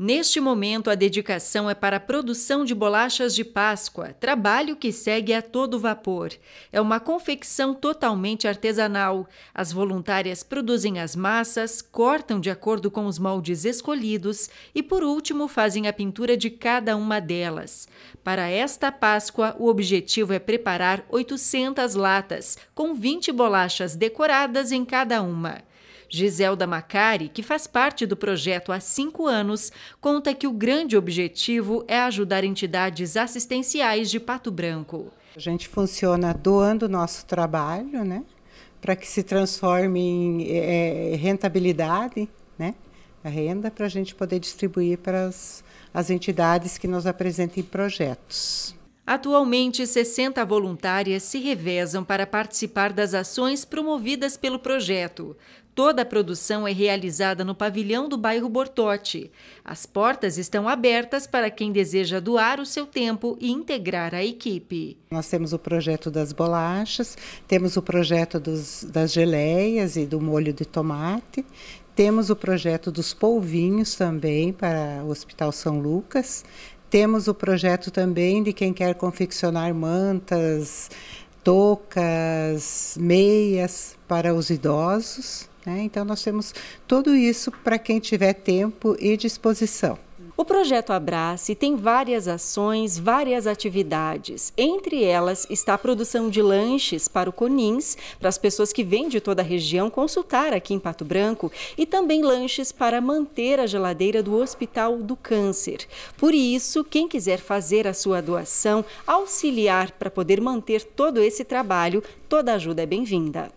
Neste momento, a dedicação é para a produção de bolachas de Páscoa, trabalho que segue a todo vapor. É uma confecção totalmente artesanal. As voluntárias produzem as massas, cortam de acordo com os moldes escolhidos e, por último, fazem a pintura de cada uma delas. Para esta Páscoa, o objetivo é preparar 800 latas, com 20 bolachas decoradas em cada uma. Giselda Macari, que faz parte do projeto há cinco anos, conta que o grande objetivo é ajudar entidades assistenciais de Pato Branco. A gente funciona doando o nosso trabalho, né? Para que se transforme em é, é, rentabilidade, né? A renda para a gente poder distribuir para as, as entidades que nos apresentem projetos. Atualmente, 60 voluntárias se revezam para participar das ações promovidas pelo projeto. Toda a produção é realizada no pavilhão do bairro Bortote. As portas estão abertas para quem deseja doar o seu tempo e integrar a equipe. Nós temos o projeto das bolachas, temos o projeto dos, das geleias e do molho de tomate, temos o projeto dos polvinhos também para o Hospital São Lucas, temos o projeto também de quem quer confeccionar mantas, toucas, meias para os idosos. Né? Então, nós temos tudo isso para quem tiver tempo e disposição. O projeto Abrace tem várias ações, várias atividades. Entre elas está a produção de lanches para o Conins, para as pessoas que vêm de toda a região consultar aqui em Pato Branco, e também lanches para manter a geladeira do Hospital do Câncer. Por isso, quem quiser fazer a sua doação, auxiliar para poder manter todo esse trabalho, toda ajuda é bem-vinda.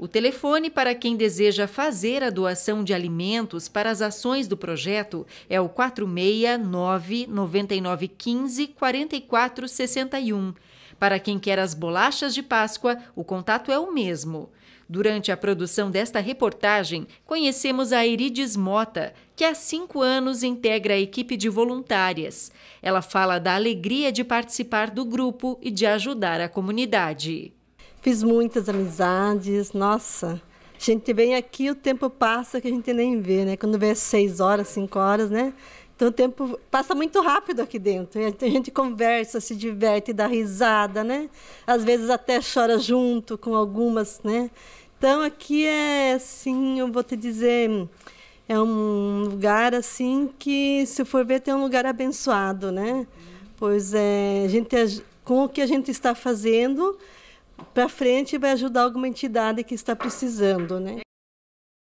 O telefone para quem deseja fazer a doação de alimentos para as ações do projeto é o 469 9915 4461. Para quem quer as bolachas de Páscoa, o contato é o mesmo. Durante a produção desta reportagem, conhecemos a Erides Mota, que há cinco anos integra a equipe de voluntárias. Ela fala da alegria de participar do grupo e de ajudar a comunidade. Fiz muitas amizades, nossa. A gente vem aqui, o tempo passa que a gente nem vê, né? Quando vê é seis horas, cinco horas, né? Então o tempo passa muito rápido aqui dentro. A gente conversa, se diverte, dá risada, né? Às vezes até chora junto com algumas, né? Então aqui é assim, eu vou te dizer, é um lugar assim que se for ver tem um lugar abençoado, né? Pois é, a gente com o que a gente está fazendo, para frente vai ajudar alguma entidade que está precisando, né?